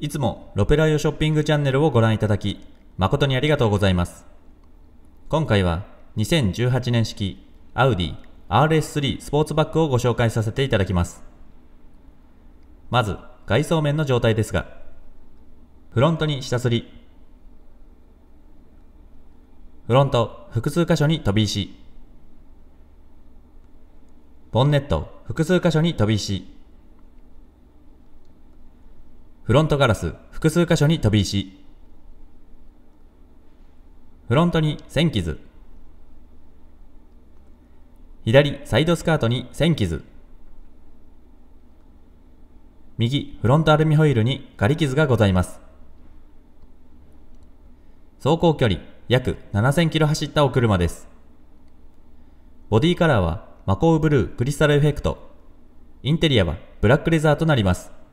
いつもロペラ用ショッピングチャンネルをご覧いただき、誠にありがとうございます。今回は2018年式アウディ RS3 スポーツバッグをご紹介させていただきます。まず、外装面の状態ですが、フロントに下すり、フロント複数箇所に飛び石、ボンネット複数箇所に飛び石、フロントガラス複数箇所に飛び石フロントに線傷左サイドスカートに線傷右フロントアルミホイルに仮傷がございます走行距離約7000キロ走ったお車ですボディカラーはマコウブルークリスタルエフェクトインテリアはブラックレザーとなります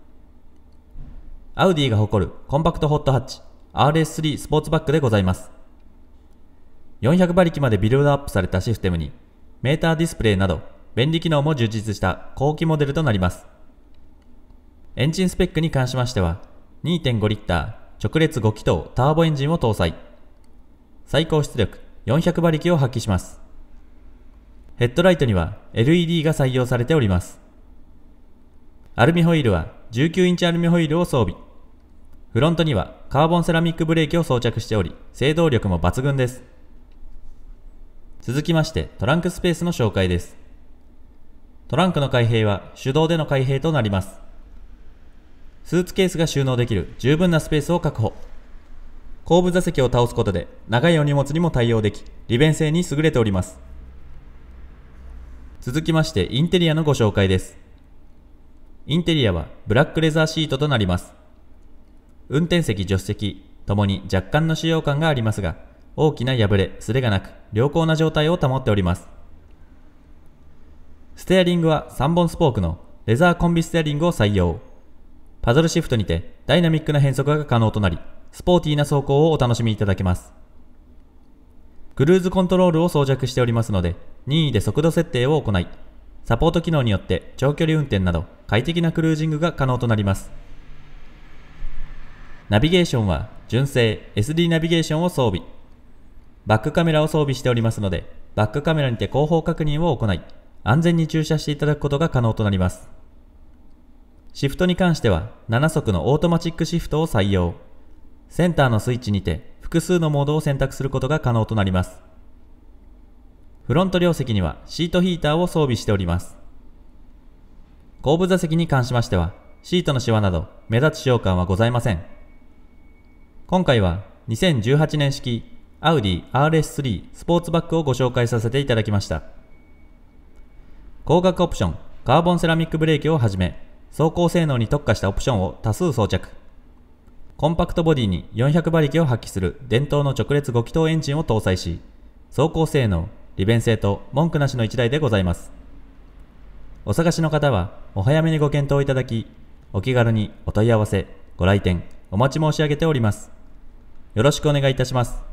アウディが誇るコンパクトホットハッチ RS3 スポーツバッグでございます。400馬力までビルドアップされたシステムに、メーターディスプレイなど便利機能も充実した後期モデルとなります。エンジンスペックに関しましては、2.5リッター直列5気筒ターボエンジンを搭載。最高出力400馬力を発揮します。ヘッドライトには LED が採用されております。アルミホイールは19インチアルミホイールを装備。フロントにはカーボンセラミックブレーキを装着しており、制動力も抜群です。続きましてトランクスペースの紹介です。トランクの開閉は手動での開閉となります。スーツケースが収納できる十分なスペースを確保。後部座席を倒すことで長いお荷物にも対応でき、利便性に優れております。続きましてインテリアのご紹介です。インテリアはブラックレザーシートとなります。運転席、助手席ともに若干の使用感がありますが、大きな破れ、すれがなく、良好な状態を保っております。ステアリングは3本スポークのレザーコンビステアリングを採用。パドルシフトにてダイナミックな変速が可能となり、スポーティーな走行をお楽しみいただけます。クルーズコントロールを装着しておりますので、任意で速度設定を行い、サポート機能によって長距離運転など快適なクルージングが可能となります。ナビゲーションは純正 SD ナビゲーションを装備。バックカメラを装備しておりますので、バックカメラにて後方確認を行い、安全に駐車していただくことが可能となります。シフトに関しては7速のオートマチックシフトを採用。センターのスイッチにて複数のモードを選択することが可能となります。フロント両席にはシートヒーターを装備しております。後部座席に関しましては、シートのシワなど目立つ使用感はございません。今回は2018年式アウディ RS3 スポーツバッグをご紹介させていただきました。高額オプション、カーボンセラミックブレーキをはじめ、走行性能に特化したオプションを多数装着。コンパクトボディに400馬力を発揮する伝統の直列5気筒エンジンを搭載し、走行性能、利便性と文句なしの一台でございます。お探しの方は、お早めにご検討いただき、お気軽にお問い合わせ、ご来店、お待ち申し上げております。よろしくお願いいたします。